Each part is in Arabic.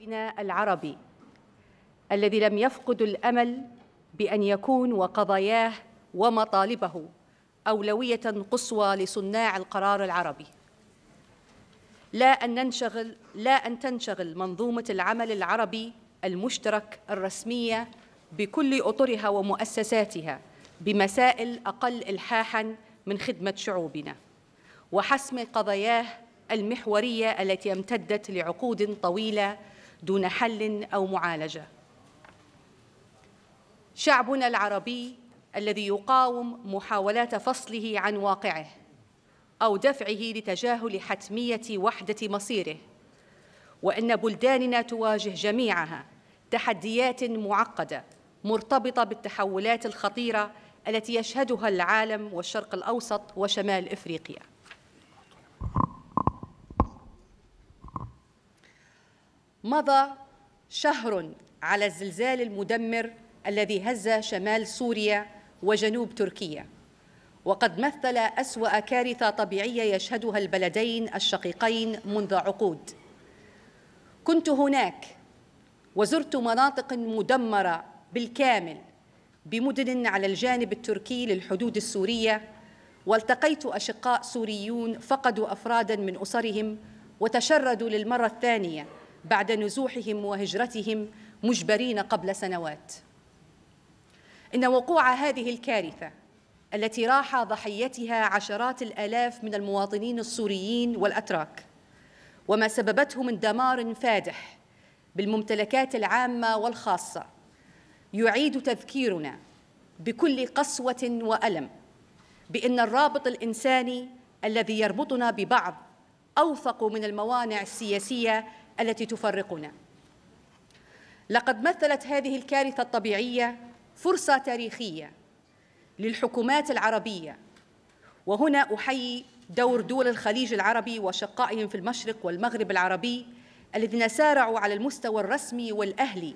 شعبنا العربي الذي لم يفقد الامل بان يكون وقضاياه ومطالبه اولويه قصوى لصناع القرار العربي لا ان ننشغل لا ان تنشغل منظومه العمل العربي المشترك الرسميه بكل اطرها ومؤسساتها بمسائل اقل الحاحا من خدمه شعوبنا وحسم قضاياه المحوريه التي امتدت لعقود طويله دون حل أو معالجة شعبنا العربي الذي يقاوم محاولات فصله عن واقعه أو دفعه لتجاهل حتمية وحدة مصيره وأن بلداننا تواجه جميعها تحديات معقدة مرتبطة بالتحولات الخطيرة التي يشهدها العالم والشرق الأوسط وشمال إفريقيا مضى شهر على الزلزال المدمر الذي هز شمال سوريا وجنوب تركيا وقد مثل أسوأ كارثة طبيعية يشهدها البلدين الشقيقين منذ عقود كنت هناك وزرت مناطق مدمرة بالكامل بمدن على الجانب التركي للحدود السورية والتقيت أشقاء سوريون فقدوا أفرادا من أسرهم وتشردوا للمرة الثانية بعد نزوحهم وهجرتهم مجبرين قبل سنوات ان وقوع هذه الكارثه التي راح ضحيتها عشرات الالاف من المواطنين السوريين والاتراك وما سببته من دمار فادح بالممتلكات العامه والخاصه يعيد تذكيرنا بكل قسوه والم بان الرابط الانساني الذي يربطنا ببعض اوثق من الموانع السياسيه التي تفرقنا لقد مثلت هذه الكارثه الطبيعيه فرصه تاريخيه للحكومات العربيه وهنا احيي دور دول الخليج العربي وشقائهم في المشرق والمغرب العربي الذين سارعوا على المستوى الرسمي والاهلي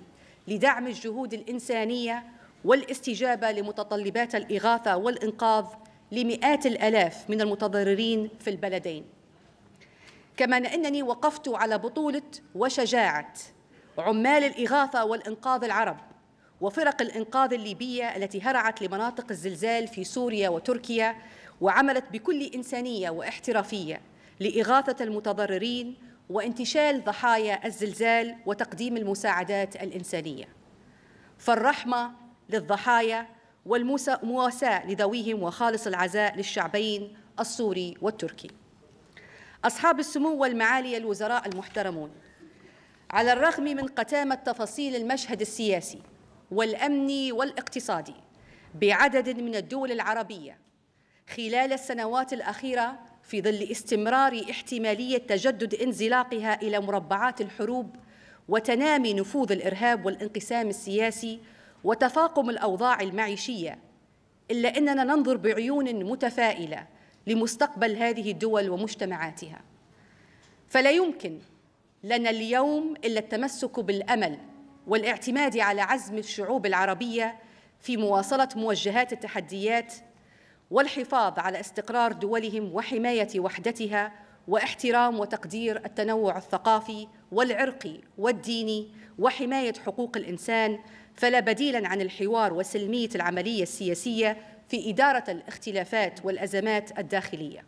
لدعم الجهود الانسانيه والاستجابه لمتطلبات الاغاثه والانقاذ لمئات الالاف من المتضررين في البلدين كما أنني وقفت على بطولة وشجاعة عمال الإغاثة والإنقاذ العرب وفرق الإنقاذ الليبية التي هرعت لمناطق الزلزال في سوريا وتركيا وعملت بكل إنسانية واحترافية لإغاثة المتضررين وانتشال ضحايا الزلزال وتقديم المساعدات الإنسانية فالرحمة للضحايا والمواساة لذويهم وخالص العزاء للشعبين السوري والتركي أصحاب السمو والمعالي الوزراء المحترمون على الرغم من قتامة تفاصيل المشهد السياسي والأمني والاقتصادي بعدد من الدول العربية خلال السنوات الأخيرة في ظل استمرار احتمالية تجدد انزلاقها إلى مربعات الحروب وتنامي نفوذ الإرهاب والانقسام السياسي وتفاقم الأوضاع المعيشية إلا أننا ننظر بعيون متفائلة لمستقبل هذه الدول ومجتمعاتها فلا يمكن لنا اليوم الا التمسك بالامل والاعتماد على عزم الشعوب العربيه في مواصله موجهات التحديات والحفاظ على استقرار دولهم وحمايه وحدتها واحترام وتقدير التنوع الثقافي والعرقي والديني وحمايه حقوق الانسان فلا بديلا عن الحوار وسلميه العمليه السياسيه في إدارة الاختلافات والأزمات الداخلية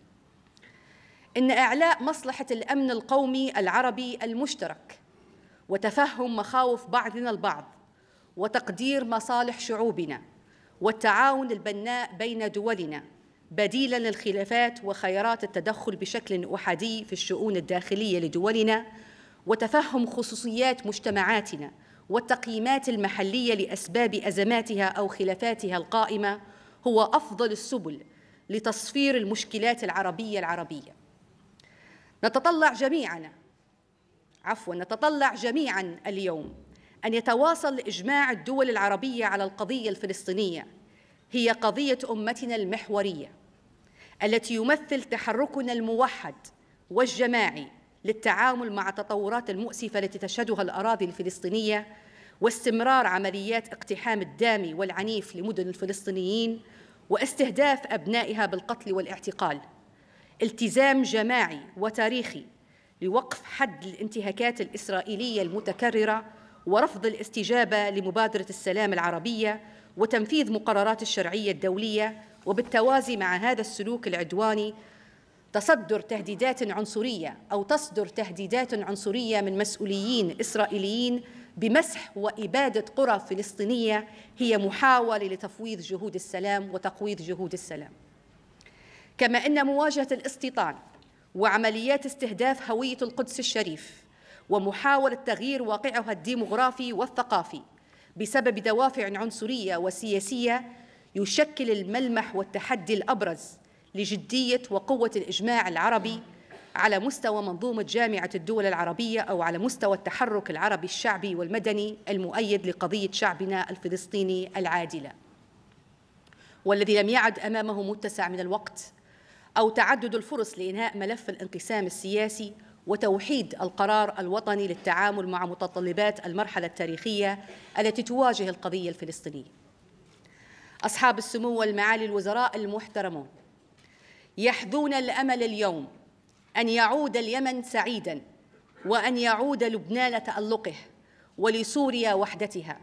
إن إعلاء مصلحة الأمن القومي العربي المشترك وتفهم مخاوف بعضنا البعض وتقدير مصالح شعوبنا والتعاون البناء بين دولنا بديلا للخلافات وخيارات التدخل بشكل احادي في الشؤون الداخليه لدولنا وتفهم خصوصيات مجتمعاتنا والتقييمات المحليه لاسباب ازماتها او خلافاتها القائمه هو أفضل السبل لتصفير المشكلات العربية العربية نتطلع جميعا عفوا نتطلع جميعا اليوم أن يتواصل إجماع الدول العربية على القضية الفلسطينية هي قضية أمتنا المحورية التي يمثل تحركنا الموحد والجماعي للتعامل مع التطورات المؤسفة التي تشهدها الأراضي الفلسطينية واستمرار عمليات اقتحام الدامي والعنيف لمدن الفلسطينيين واستهداف ابنائها بالقتل والاعتقال التزام جماعي وتاريخي لوقف حد الانتهاكات الاسرائيليه المتكرره ورفض الاستجابه لمبادره السلام العربيه وتنفيذ مقررات الشرعيه الدوليه وبالتوازي مع هذا السلوك العدواني تصدر تهديدات عنصريه او تصدر تهديدات عنصريه من مسؤوليين اسرائيليين بمسح وإبادة قرى فلسطينية هي محاولة لتفويض جهود السلام وتقويض جهود السلام كما أن مواجهة الاستيطان وعمليات استهداف هوية القدس الشريف ومحاولة تغيير واقعها الديمغرافي والثقافي بسبب دوافع عنصرية وسياسية يشكل الملمح والتحدي الأبرز لجدية وقوة الإجماع العربي على مستوى منظومة جامعة الدول العربية أو على مستوى التحرك العربي الشعبي والمدني المؤيد لقضية شعبنا الفلسطيني العادلة والذي لم يعد أمامه متسع من الوقت أو تعدد الفرص لإنهاء ملف الانقسام السياسي وتوحيد القرار الوطني للتعامل مع متطلبات المرحلة التاريخية التي تواجه القضية الفلسطينية أصحاب السمو والمعالي الوزراء المحترمون يحذون الأمل اليوم أن يعود اليمن سعيدا وأن يعود لبنان تألقه ولسوريا وحدتها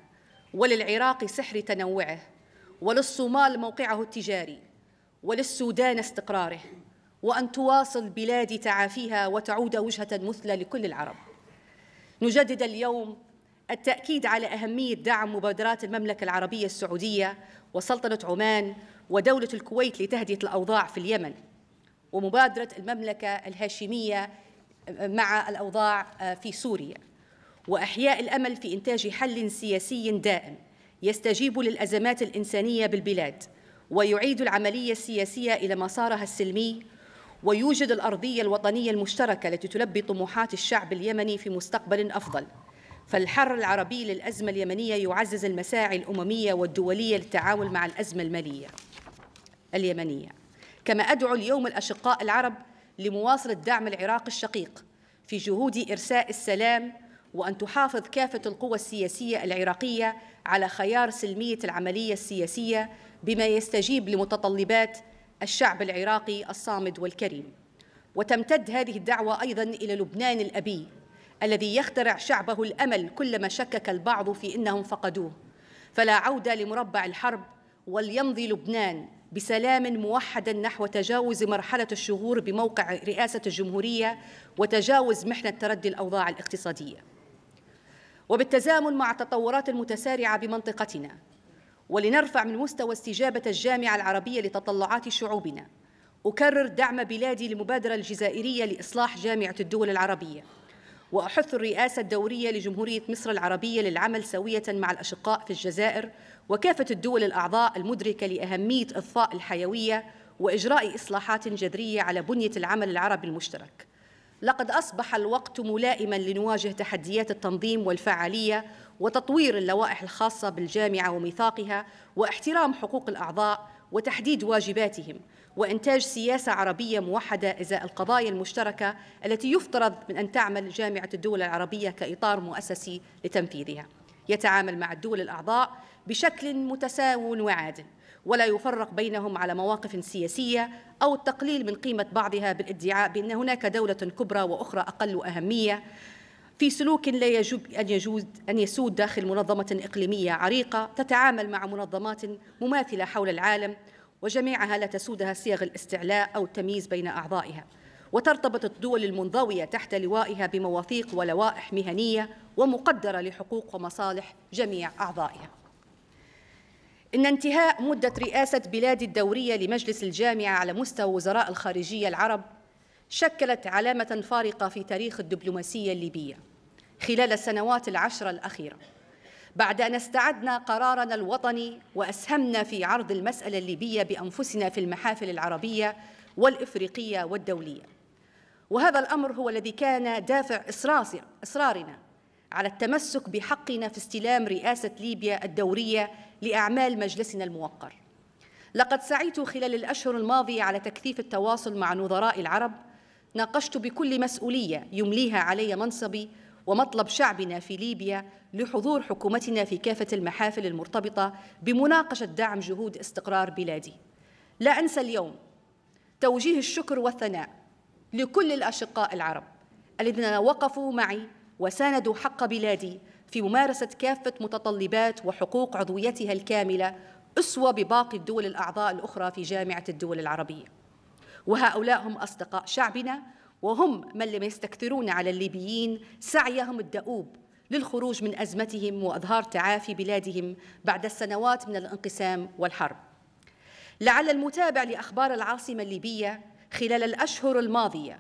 وللعراق سحر تنوعه وللصومال موقعه التجاري وللسودان استقراره وأن تواصل بلادي تعافيها وتعود وجهة مثلى لكل العرب نجدد اليوم التأكيد على أهمية دعم مبادرات المملكة العربية السعودية وسلطنة عمان ودولة الكويت لتهدئة الأوضاع في اليمن ومبادرة المملكة الهاشمية مع الأوضاع آه، في سوريا وإحياء الأمل في إنتاج حل سياسي دائم يستجيب للأزمات الإنسانية بالبلاد ويعيد العملية السياسية إلى مسارها السلمي ويوجد الأرضية الوطنية المشتركة التي تلبي طموحات الشعب اليمني في مستقبل أفضل فالحر العربي للأزمة اليمنية يعزز المساعي الأممية والدولية للتعامل مع الأزمة المالية اليمنية كما أدعو اليوم الأشقاء العرب لمواصلة دعم العراق الشقيق في جهود إرساء السلام وأن تحافظ كافة القوى السياسية العراقية على خيار سلمية العملية السياسية بما يستجيب لمتطلبات الشعب العراقي الصامد والكريم وتمتد هذه الدعوة أيضا إلى لبنان الأبي الذي يخترع شعبه الأمل كلما شكك البعض في إنهم فقدوه فلا عودة لمربع الحرب وليمضي لبنان بسلام موحد نحو تجاوز مرحلة الشهور بموقع رئاسة الجمهورية وتجاوز محنة تردي الأوضاع الاقتصادية وبالتزامن مع التطورات المتسارعة بمنطقتنا ولنرفع من مستوى استجابة الجامعة العربية لتطلعات شعوبنا أكرر دعم بلادي للمبادرة الجزائرية لإصلاح جامعة الدول العربية وأحث الرئاسة الدورية لجمهورية مصر العربية للعمل سوية مع الأشقاء في الجزائر وكافة الدول الأعضاء المدركة لأهمية إضفاء الحيوية وإجراء إصلاحات جذرية على بنية العمل العربي المشترك لقد أصبح الوقت ملائما لنواجه تحديات التنظيم والفعالية وتطوير اللوائح الخاصة بالجامعة وميثاقها واحترام حقوق الأعضاء وتحديد واجباتهم وإنتاج سياسة عربية موحدة إزاء القضايا المشتركة التي يفترض من أن تعمل جامعة الدول العربية كإطار مؤسسي لتنفيذها يتعامل مع الدول الأعضاء بشكل متساو وعادل ولا يفرق بينهم على مواقف سياسية أو التقليل من قيمة بعضها بالادعاء بأن هناك دولة كبرى وأخرى أقل أهمية في سلوك لا يجب أن, يجوز أن يسود داخل منظمة إقليمية عريقة تتعامل مع منظمات مماثلة حول العالم وجميعها لا تسودها صيغ الاستعلاء أو التمييز بين أعضائها وترتبط الدول المنضوية تحت لوائها بمواثيق ولوائح مهنية ومقدرة لحقوق ومصالح جميع أعضائها إن انتهاء مدة رئاسة بلاد الدورية لمجلس الجامعة على مستوى وزراء الخارجية العرب شكلت علامة فارقة في تاريخ الدبلوماسية الليبية خلال السنوات العشر الأخيرة بعد أن استعدنا قرارنا الوطني وأسهمنا في عرض المسألة الليبية بأنفسنا في المحافل العربية والإفريقية والدولية وهذا الأمر هو الذي كان دافع إصرارنا على التمسك بحقنا في استلام رئاسة ليبيا الدورية لأعمال مجلسنا الموقر لقد سعيت خلال الأشهر الماضية على تكثيف التواصل مع نظراء العرب ناقشت بكل مسؤولية يمليها علي منصبي ومطلب شعبنا في ليبيا لحضور حكومتنا في كافة المحافل المرتبطة بمناقشة دعم جهود استقرار بلادي لا أنسى اليوم توجيه الشكر والثناء لكل الأشقاء العرب الذين وقفوا معي وساندوا حق بلادي في ممارسة كافة متطلبات وحقوق عضويتها الكاملة أسوة بباقي الدول الأعضاء الأخرى في جامعة الدول العربية وهؤلاء هم أصدقاء شعبنا وهم من لم يستكثرون على الليبيين سعيهم الدؤوب للخروج من أزمتهم وأظهار تعافي بلادهم بعد السنوات من الانقسام والحرب لعل المتابع لأخبار العاصمة الليبية خلال الأشهر الماضية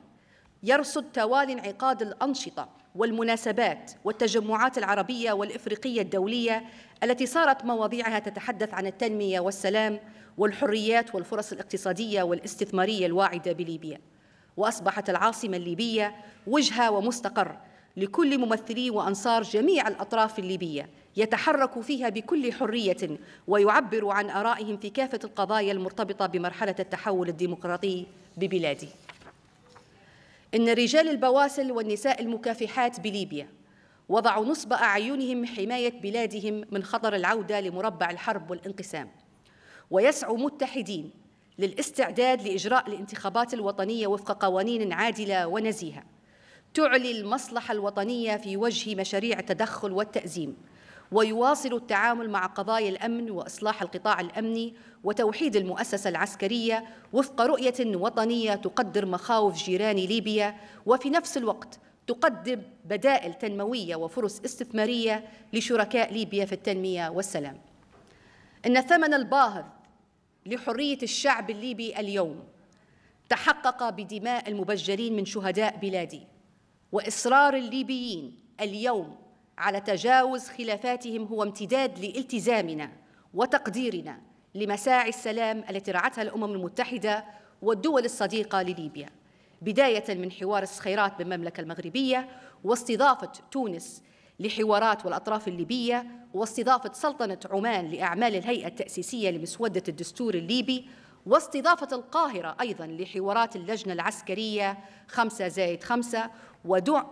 يرصد توالي انعقاد الأنشطة والمناسبات والتجمعات العربية والإفريقية الدولية التي صارت مواضيعها تتحدث عن التنمية والسلام والحريات والفرص الاقتصادية والاستثمارية الواعدة بليبيا وأصبحت العاصمة الليبية وجهة ومستقر لكل ممثلي وأنصار جميع الأطراف الليبية يتحرك فيها بكل حرية ويعبر عن آرائهم في كافة القضايا المرتبطة بمرحلة التحول الديمقراطي ببلادي إن رجال البواسل والنساء المكافحات بليبيا وضعوا نصب أعينهم حماية بلادهم من خطر العودة لمربع الحرب والانقسام ويسعوا متحدين للاستعداد لإجراء الانتخابات الوطنية وفق قوانين عادلة ونزيهة تعلي المصلحة الوطنية في وجه مشاريع التدخل والتأزيم ويواصل التعامل مع قضايا الأمن وإصلاح القطاع الأمني وتوحيد المؤسسة العسكرية وفق رؤية وطنية تقدر مخاوف جيران ليبيا وفي نفس الوقت تقدم بدائل تنموية وفرص استثمارية لشركاء ليبيا في التنمية والسلام إن الثمن الباهظ لحرية الشعب الليبي اليوم تحقق بدماء المبجلين من شهداء بلادي وإصرار الليبيين اليوم على تجاوز خلافاتهم هو امتداد لالتزامنا وتقديرنا لمساعي السلام التي رعتها الأمم المتحدة والدول الصديقة لليبيا بداية من حوار الصخيرات بالمملكة المغربية واستضافة تونس لحوارات والأطراف الليبية واستضافة سلطنة عمان لأعمال الهيئة التأسيسية لمسودة الدستور الليبي واستضافة القاهرة أيضا لحوارات اللجنة العسكرية 5 زائد 5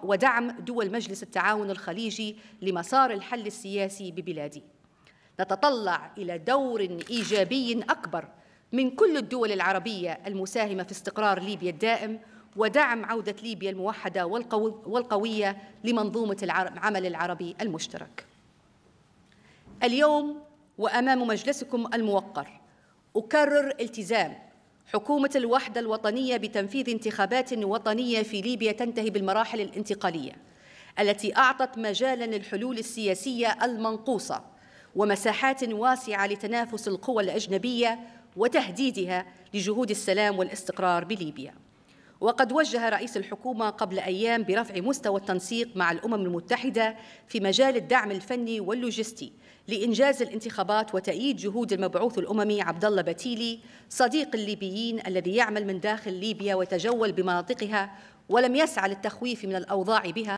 ودعم دول مجلس التعاون الخليجي لمسار الحل السياسي ببلادي نتطلع إلى دور إيجابي أكبر من كل الدول العربية المساهمة في استقرار ليبيا الدائم ودعم عودة ليبيا الموحدة والقوية لمنظومة العمل العربي المشترك اليوم وأمام مجلسكم الموقر أكرر التزام حكومة الوحدة الوطنية بتنفيذ انتخابات وطنية في ليبيا تنتهي بالمراحل الانتقالية التي أعطت مجالاً للحلول السياسية المنقوصة ومساحات واسعة لتنافس القوى الأجنبية وتهديدها لجهود السلام والاستقرار بليبيا وقد وجه رئيس الحكومة قبل أيام برفع مستوى التنسيق مع الأمم المتحدة في مجال الدعم الفني واللوجستي لإنجاز الانتخابات وتأييد جهود المبعوث الأممي عبد الله بتيلي صديق الليبيين الذي يعمل من داخل ليبيا ويتجول بمناطقها ولم يسعى للتخويف من الأوضاع بها